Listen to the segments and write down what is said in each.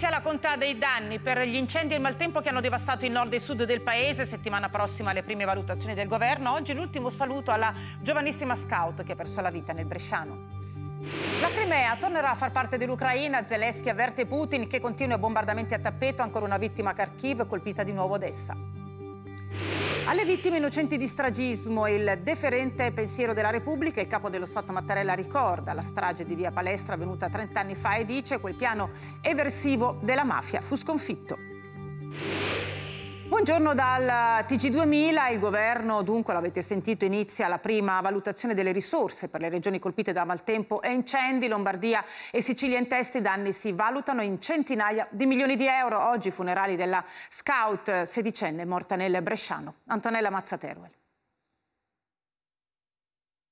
Inizia la conta dei danni per gli incendi e il maltempo che hanno devastato il nord e il sud del paese. Settimana prossima le prime valutazioni del governo. Oggi l'ultimo saluto alla giovanissima scout che ha perso la vita nel Bresciano. La Crimea tornerà a far parte dell'Ucraina. Zelensky avverte Putin che continua i bombardamenti a tappeto. Ancora una vittima a Kharkiv colpita di nuovo Odessa. Alle vittime innocenti di stragismo, il deferente pensiero della Repubblica, il capo dello Stato Mattarella ricorda la strage di via Palestra avvenuta 30 anni fa e dice quel piano eversivo della mafia fu sconfitto. Buongiorno dal TG2000, il governo dunque l'avete sentito inizia la prima valutazione delle risorse per le regioni colpite da maltempo e incendi, Lombardia e Sicilia in testa i danni si valutano in centinaia di milioni di euro, oggi funerali della scout sedicenne morta nel Bresciano, Antonella Mazzateruel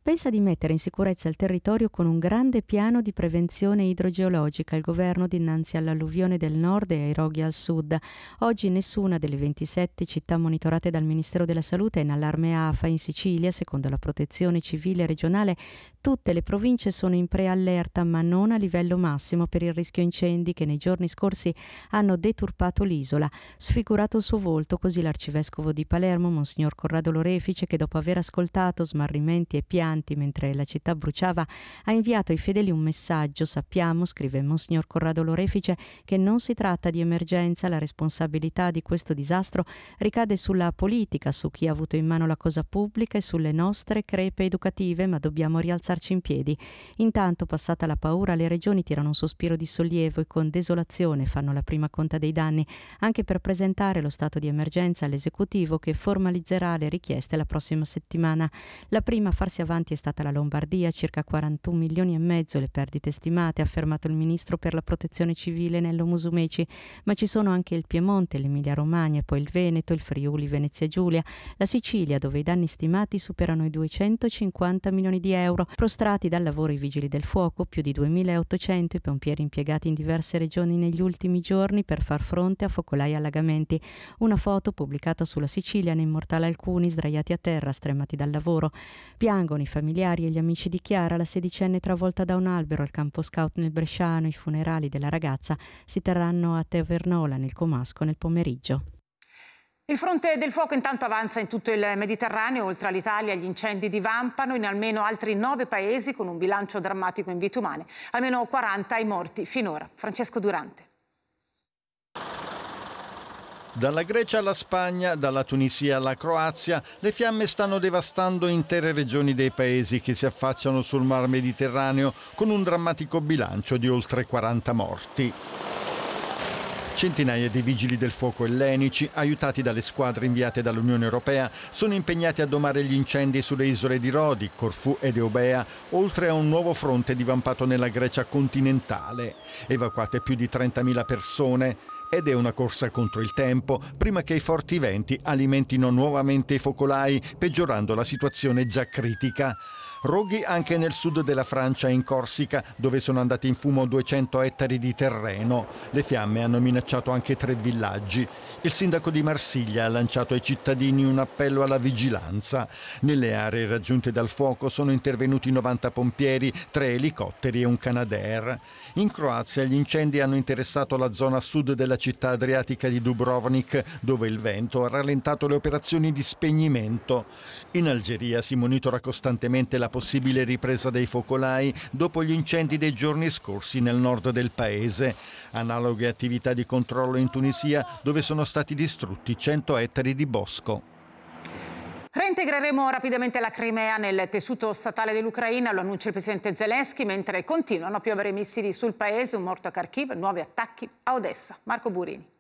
pensa di mettere in sicurezza il territorio con un grande piano di prevenzione idrogeologica il governo dinanzi all'alluvione del nord e ai roghi al sud. Oggi nessuna delle 27 città monitorate dal Ministero della Salute è in allarme AFA in Sicilia, secondo la protezione civile regionale, tutte le province sono in preallerta ma non a livello massimo per il rischio incendi che nei giorni scorsi hanno deturpato l'isola, sfigurato il suo volto così l'arcivescovo di Palermo, Monsignor Corrado Lorefice, che dopo aver ascoltato smarrimenti e piani manifestanti mentre la città bruciava, ha inviato ai fedeli un messaggio. Sappiamo, scrive Monsignor Corrado Lorefice, che non si tratta di emergenza, la responsabilità di questo disastro ricade sulla politica, su chi ha avuto in mano la cosa pubblica e sulle nostre crepe educative, ma dobbiamo rialzarci in piedi. Intanto, passata la paura, le regioni tirano un sospiro di sollievo e con desolazione fanno la prima conta dei danni, anche per presentare lo stato di emergenza all'esecutivo che formalizzerà le richieste la prossima settimana. La prima a farsi avanti importanti è stata la Lombardia, circa 41 milioni e mezzo le perdite stimate, ha affermato il ministro per la protezione civile Nello Musumeci, ma ci sono anche il Piemonte, l'Emilia Romagna, poi il Veneto, il Friuli, Venezia Giulia, la Sicilia dove i danni stimati superano i 250 milioni di euro, prostrati dal lavoro i vigili del fuoco, più di 2.800 pompieri impiegati in diverse regioni negli ultimi giorni per far fronte a focolai e allagamenti. Una foto pubblicata sulla Sicilia ne immortala alcuni sdraiati a terra, stremati dal lavoro. Piangono i familiari e gli amici di Chiara, la sedicenne travolta da un albero al campo scout nel Bresciano, i funerali della ragazza si terranno a Tevernola nel Comasco nel pomeriggio. Il fronte del fuoco intanto avanza in tutto il Mediterraneo, oltre all'Italia gli incendi divampano in almeno altri nove paesi con un bilancio drammatico in vite umane, almeno 40 i morti finora. Francesco Durante. Dalla Grecia alla Spagna, dalla Tunisia alla Croazia, le fiamme stanno devastando intere regioni dei paesi che si affacciano sul Mar Mediterraneo con un drammatico bilancio di oltre 40 morti. Centinaia di vigili del fuoco ellenici, aiutati dalle squadre inviate dall'Unione Europea, sono impegnati a domare gli incendi sulle isole di Rodi, Corfù ed Eubea, oltre a un nuovo fronte divampato nella Grecia continentale. Evacuate più di 30.000 persone ed è una corsa contro il tempo prima che i forti venti alimentino nuovamente i focolai, peggiorando la situazione già critica. Roghi anche nel sud della Francia, in Corsica, dove sono andati in fumo 200 ettari di terreno. Le fiamme hanno minacciato anche tre villaggi. Il sindaco di Marsiglia ha lanciato ai cittadini un appello alla vigilanza. Nelle aree raggiunte dal fuoco sono intervenuti 90 pompieri, tre elicotteri e un Canadair. In Croazia gli incendi hanno interessato la zona sud della città adriatica di Dubrovnik, dove il vento ha rallentato le operazioni di spegnimento. In Algeria si monitora costantemente la possibile ripresa dei focolai dopo gli incendi dei giorni scorsi nel nord del paese. Analoghe attività di controllo in Tunisia dove sono stati distrutti 100 ettari di bosco. Reintegreremo rapidamente la Crimea nel tessuto statale dell'Ucraina, lo annuncia il presidente Zelensky, mentre continuano a piovere missili sul paese, un morto a Kharkiv, nuovi attacchi a Odessa. Marco Burini.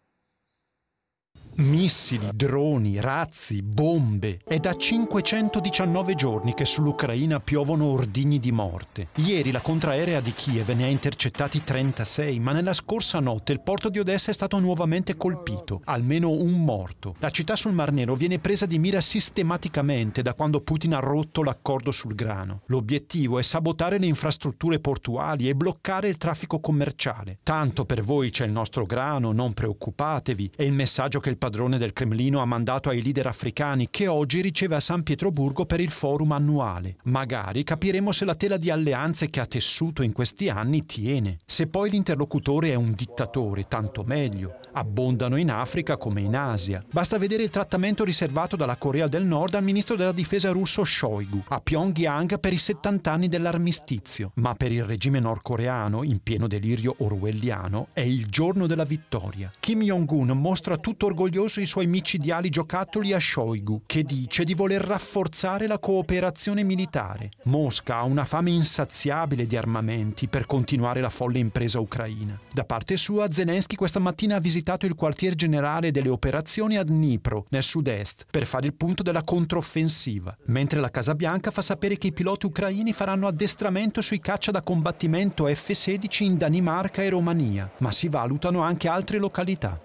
Missili, droni, razzi, bombe. È da 519 giorni che sull'Ucraina piovono ordigni di morte. Ieri la contraerea di Kiev ne ha intercettati 36, ma nella scorsa notte il porto di Odessa è stato nuovamente colpito, almeno un morto. La città sul Mar Nero viene presa di mira sistematicamente da quando Putin ha rotto l'accordo sul grano. L'obiettivo è sabotare le infrastrutture portuali e bloccare il traffico commerciale. Tanto per voi c'è il nostro grano, non preoccupatevi, è il messaggio che il padrone del Cremlino ha mandato ai leader africani che oggi riceve a San Pietroburgo per il forum annuale. Magari capiremo se la tela di alleanze che ha tessuto in questi anni tiene. Se poi l'interlocutore è un dittatore, tanto meglio. Abbondano in Africa come in Asia. Basta vedere il trattamento riservato dalla Corea del Nord al ministro della difesa russo Shoigu a Pyongyang per i 70 anni dell'armistizio. Ma per il regime nordcoreano, in pieno delirio orwelliano, è il giorno della vittoria. Kim Jong-un mostra tutto orgoglioso i suoi micidiali giocattoli a Shoigu, che dice di voler rafforzare la cooperazione militare. Mosca ha una fame insaziabile di armamenti per continuare la folle impresa ucraina. Da parte sua, Zelensky questa mattina ha visitato visitato il quartier generale delle operazioni a Dnipro, nel sud-est, per fare il punto della controffensiva, mentre la Casa Bianca fa sapere che i piloti ucraini faranno addestramento sui caccia da combattimento F-16 in Danimarca e Romania, ma si valutano anche altre località.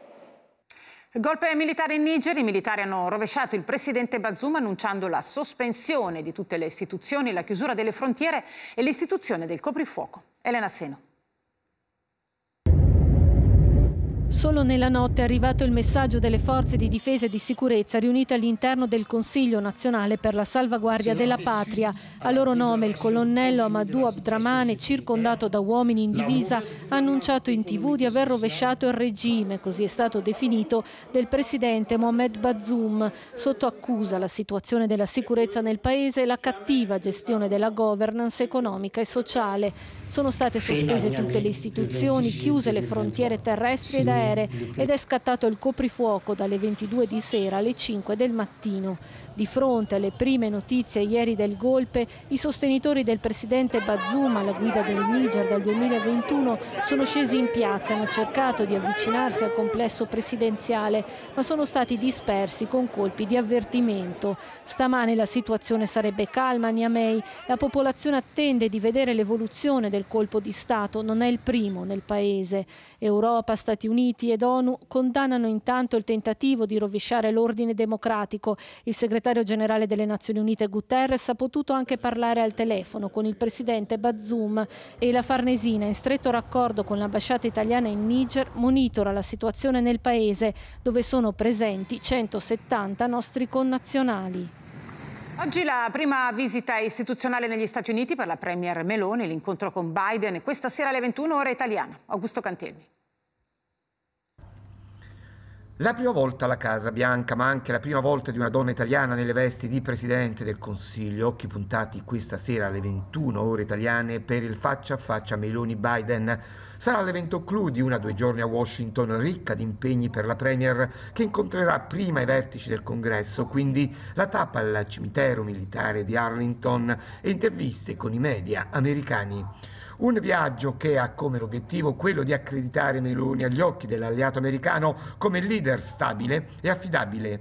Golpe militare in Niger, i militari hanno rovesciato il presidente Bazoum annunciando la sospensione di tutte le istituzioni, la chiusura delle frontiere e l'istituzione del coprifuoco. Elena Seno. Solo nella notte è arrivato il messaggio delle forze di difesa e di sicurezza riunite all'interno del Consiglio nazionale per la salvaguardia della patria. A loro nome il colonnello Amadou Abdramane, circondato da uomini in divisa, ha annunciato in tv di aver rovesciato il regime, così è stato definito, del presidente Mohamed Bazoum. Sotto accusa la situazione della sicurezza nel paese e la cattiva gestione della governance economica e sociale. Sono state sospese tutte le istituzioni, chiuse le frontiere terrestri ed aeree aeree mm, mm, mm. ed è scattato il coprifuoco dalle 22 di sera alle 5 del mattino. Di fronte alle prime notizie ieri del golpe, i sostenitori del presidente Bazuma alla guida del Niger dal 2021 sono scesi in piazza hanno cercato di avvicinarsi al complesso presidenziale, ma sono stati dispersi con colpi di avvertimento. Stamane la situazione sarebbe calma a Niamey, la popolazione attende di vedere l'evoluzione del colpo di Stato, non è il primo nel paese. Europa, Stati Uniti ed ONU condannano intanto il tentativo di rovesciare l'ordine democratico. Il segretario segretario generale delle Nazioni Unite Guterres ha potuto anche parlare al telefono con il presidente Bazoum e la Farnesina, in stretto raccordo con l'ambasciata italiana in Niger, monitora la situazione nel paese dove sono presenti 170 nostri connazionali. Oggi la prima visita istituzionale negli Stati Uniti per la Premier Meloni, l'incontro con Biden e questa sera alle 21 ore italiana. Augusto Cantelmi. La prima volta alla Casa Bianca, ma anche la prima volta di una donna italiana nelle vesti di Presidente del Consiglio, occhi puntati questa sera alle 21 ore italiane per il faccia a faccia Meloni-Biden. Sarà l'evento clou di una o due giorni a Washington, ricca di impegni per la Premier, che incontrerà prima i vertici del Congresso, quindi la tappa al cimitero militare di Arlington e interviste con i media americani. Un viaggio che ha come obiettivo quello di accreditare Meloni agli occhi dell'alleato americano come leader stabile e affidabile.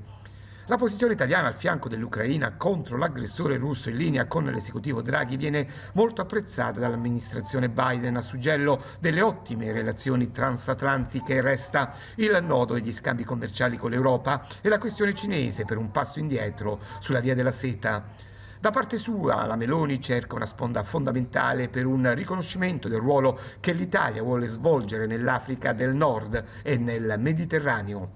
La posizione italiana al fianco dell'Ucraina contro l'aggressore russo in linea con l'esecutivo Draghi viene molto apprezzata dall'amministrazione Biden a suggello delle ottime relazioni transatlantiche. Resta il nodo degli scambi commerciali con l'Europa e la questione cinese per un passo indietro sulla via della seta. Da parte sua la Meloni cerca una sponda fondamentale per un riconoscimento del ruolo che l'Italia vuole svolgere nell'Africa del Nord e nel Mediterraneo.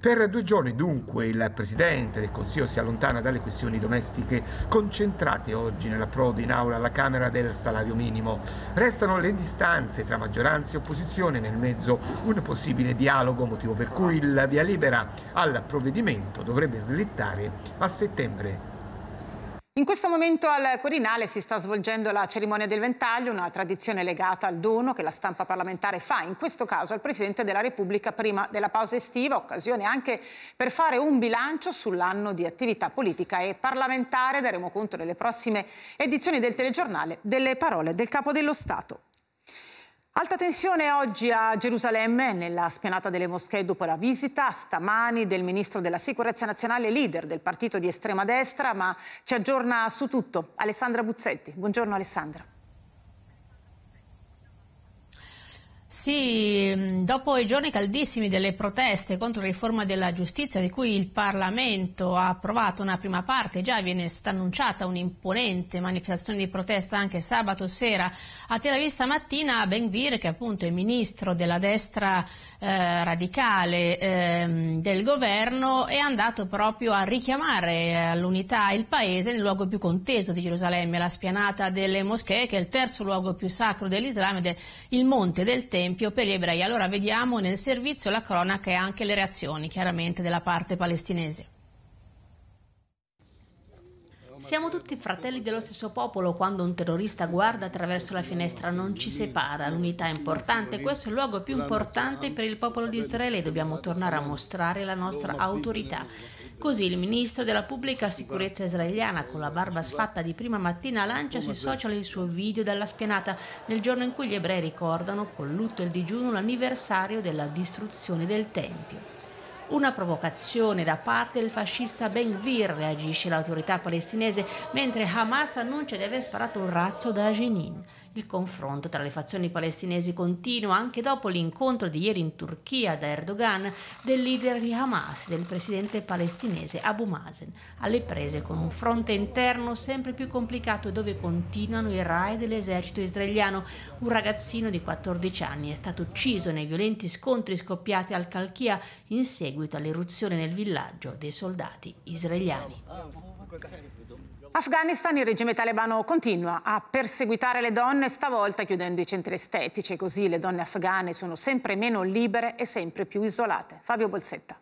Per due giorni dunque il Presidente del Consiglio si allontana dalle questioni domestiche concentrate oggi nell'approdo in aula alla Camera del salario minimo. Restano le distanze tra maggioranza e opposizione nel mezzo un possibile dialogo, motivo per cui il via libera al provvedimento dovrebbe slittare a settembre. In questo momento al Quirinale si sta svolgendo la cerimonia del ventaglio, una tradizione legata al dono che la stampa parlamentare fa, in questo caso al Presidente della Repubblica prima della pausa estiva, occasione anche per fare un bilancio sull'anno di attività politica e parlamentare. Daremo conto nelle prossime edizioni del telegiornale delle parole del Capo dello Stato. Alta tensione oggi a Gerusalemme, nella spianata delle moschee dopo la visita stamani del ministro della sicurezza nazionale, leader del partito di estrema destra, ma ci aggiorna su tutto Alessandra Buzzetti. Buongiorno Alessandra. Sì, mm, dopo i giorni caldissimi delle proteste contro la riforma della giustizia di cui il Parlamento ha approvato una prima parte, già viene stata annunciata un'imponente manifestazione di protesta anche sabato sera a Tel Aviv stamattina Benvir, che appunto è ministro della destra eh, radicale eh, del governo, è andato proprio a richiamare all'unità il paese nel luogo più conteso di Gerusalemme, la spianata delle moschee, che è il terzo luogo più sacro dell'Islam ed è il monte del Tempio esempio per gli ebrei. Allora vediamo nel servizio la cronaca e anche le reazioni chiaramente della parte palestinese. Siamo tutti fratelli dello stesso popolo, quando un terrorista guarda attraverso la finestra non ci separa, l'unità è importante, questo è il luogo più importante per il popolo di Israele, dobbiamo tornare a mostrare la nostra autorità. Così il ministro della pubblica sicurezza israeliana, con la barba sfatta di prima mattina, lancia sui social il suo video dalla spianata nel giorno in cui gli ebrei ricordano, con lutto e il digiuno, l'anniversario della distruzione del Tempio. Una provocazione da parte del fascista Ben Gvir, reagisce l'autorità palestinese, mentre Hamas annuncia di aver sparato un razzo da Jenin. Il confronto tra le fazioni palestinesi continua anche dopo l'incontro di ieri in Turchia da Erdogan del leader di Hamas e del presidente palestinese Abu Mazen, alle prese con un fronte interno sempre più complicato dove continuano i rai dell'esercito israeliano. Un ragazzino di 14 anni è stato ucciso nei violenti scontri scoppiati al Kalkia in seguito all'eruzione nel villaggio dei soldati israeliani. Afghanistan, il regime talebano continua a perseguitare le donne, stavolta chiudendo i centri estetici, così le donne afghane sono sempre meno libere e sempre più isolate. Fabio Bolsetta.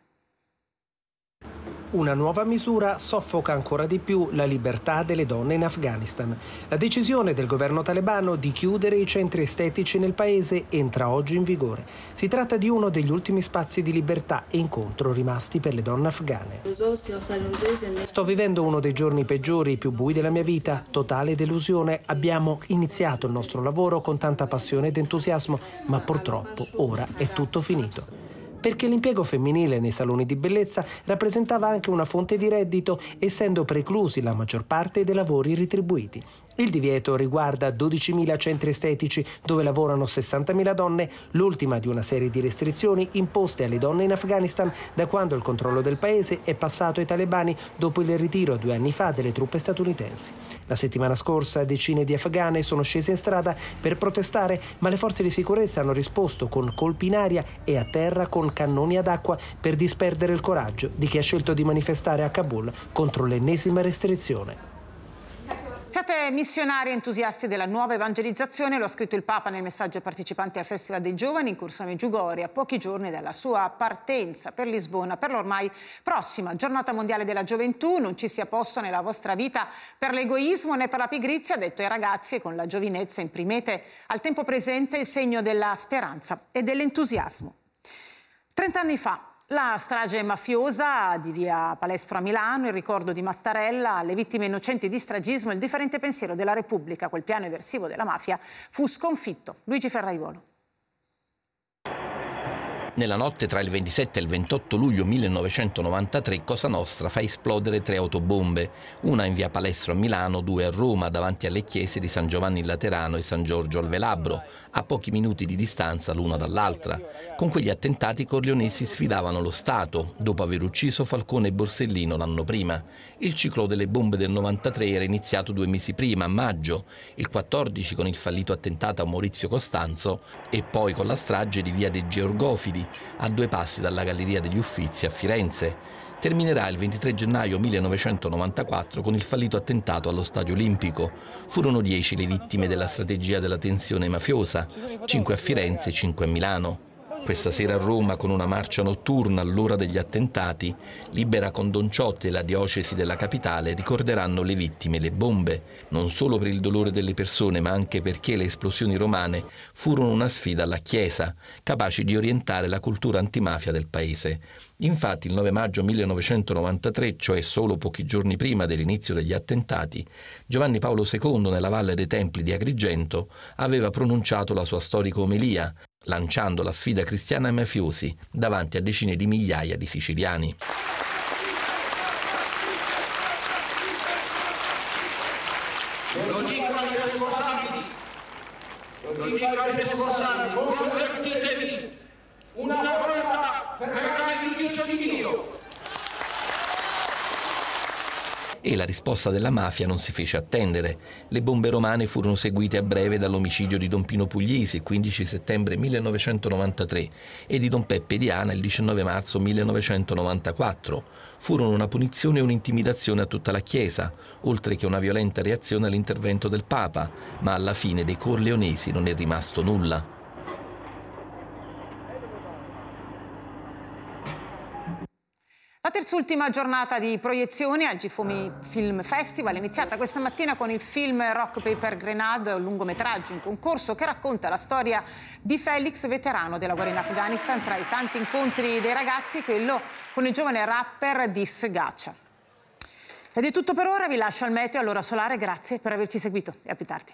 Una nuova misura soffoca ancora di più la libertà delle donne in Afghanistan. La decisione del governo talebano di chiudere i centri estetici nel paese entra oggi in vigore. Si tratta di uno degli ultimi spazi di libertà e incontro rimasti per le donne afghane. Sto vivendo uno dei giorni peggiori, e più bui della mia vita, totale delusione. Abbiamo iniziato il nostro lavoro con tanta passione ed entusiasmo, ma purtroppo ora è tutto finito perché l'impiego femminile nei saloni di bellezza rappresentava anche una fonte di reddito, essendo preclusi la maggior parte dei lavori ritribuiti. Il divieto riguarda 12.000 centri estetici dove lavorano 60.000 donne, l'ultima di una serie di restrizioni imposte alle donne in Afghanistan da quando il controllo del paese è passato ai talebani dopo il ritiro due anni fa delle truppe statunitensi. La settimana scorsa decine di afghane sono scese in strada per protestare, ma le forze di sicurezza hanno risposto con colpi in aria e a terra con cannoni ad acqua per disperdere il coraggio di chi ha scelto di manifestare a Kabul contro l'ennesima restrizione. Siete missionari entusiasti della nuova evangelizzazione, lo ha scritto il Papa nel messaggio ai partecipanti al Festival dei Giovani in Corso Meggiugori a pochi giorni dalla sua partenza per Lisbona per l'ormai prossima giornata mondiale della gioventù. Non ci sia posto nella vostra vita per l'egoismo né per la pigrizia, ha detto ai ragazzi e con la giovinezza imprimete al tempo presente il segno della speranza e dell'entusiasmo. Trent'anni fa la strage mafiosa di via Palestro a Milano, il ricordo di Mattarella, le vittime innocenti di stragismo, il differente pensiero della Repubblica, quel piano eversivo della mafia, fu sconfitto. Luigi Ferraiuolo. Nella notte tra il 27 e il 28 luglio 1993 Cosa Nostra fa esplodere tre autobombe, una in via Palestro a Milano, due a Roma davanti alle chiese di San Giovanni in Laterano e San Giorgio al Velabro, a pochi minuti di distanza l'una dall'altra. Con quegli attentati i corleonesi sfidavano lo Stato, dopo aver ucciso Falcone e Borsellino l'anno prima. Il ciclo delle bombe del 93 era iniziato due mesi prima, a maggio, il 14 con il fallito attentato a Maurizio Costanzo e poi con la strage di via dei Georgofili a due passi dalla Galleria degli Uffizi a Firenze. Terminerà il 23 gennaio 1994 con il fallito attentato allo Stadio Olimpico. Furono dieci le vittime della strategia della tensione mafiosa, cinque a Firenze e cinque a Milano. Questa sera a Roma, con una marcia notturna all'ora degli attentati, Libera con Donciotti e la diocesi della capitale ricorderanno le vittime e le bombe, non solo per il dolore delle persone, ma anche perché le esplosioni romane furono una sfida alla Chiesa, capaci di orientare la cultura antimafia del paese. Infatti, il 9 maggio 1993, cioè solo pochi giorni prima dell'inizio degli attentati, Giovanni Paolo II, nella Valle dei Templi di Agrigento, aveva pronunciato la sua storica omelia, lanciando la sfida cristiana ai mafiosi davanti a decine di migliaia di siciliani. Lo dico ai responsabili, lo dico ai responsabili, convertitevi una volta. e la risposta della mafia non si fece attendere. Le bombe romane furono seguite a breve dall'omicidio di Don Pino Puglisi il 15 settembre 1993 e di Don Peppe Diana il 19 marzo 1994. Furono una punizione e un'intimidazione a tutta la Chiesa, oltre che una violenta reazione all'intervento del Papa, ma alla fine dei corleonesi non è rimasto nulla. La terz'ultima giornata di proiezione al Gifomi Film Festival è iniziata questa mattina con il film Rock Paper Grenade, un lungometraggio in concorso che racconta la storia di Felix, veterano della guerra in Afghanistan, tra i tanti incontri dei ragazzi, quello con il giovane rapper Dis Gacha. Ed è tutto per ora, vi lascio al meteo, all'ora solare, grazie per averci seguito e a più tardi.